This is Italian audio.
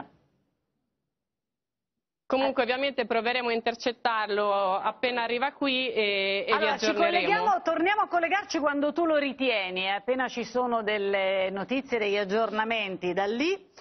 vista. Comunque ovviamente proveremo a intercettarlo appena arriva qui e, e allora, ci colleghiamo, torniamo a collegarci quando tu lo ritieni, eh. appena ci sono delle notizie, degli aggiornamenti da lì.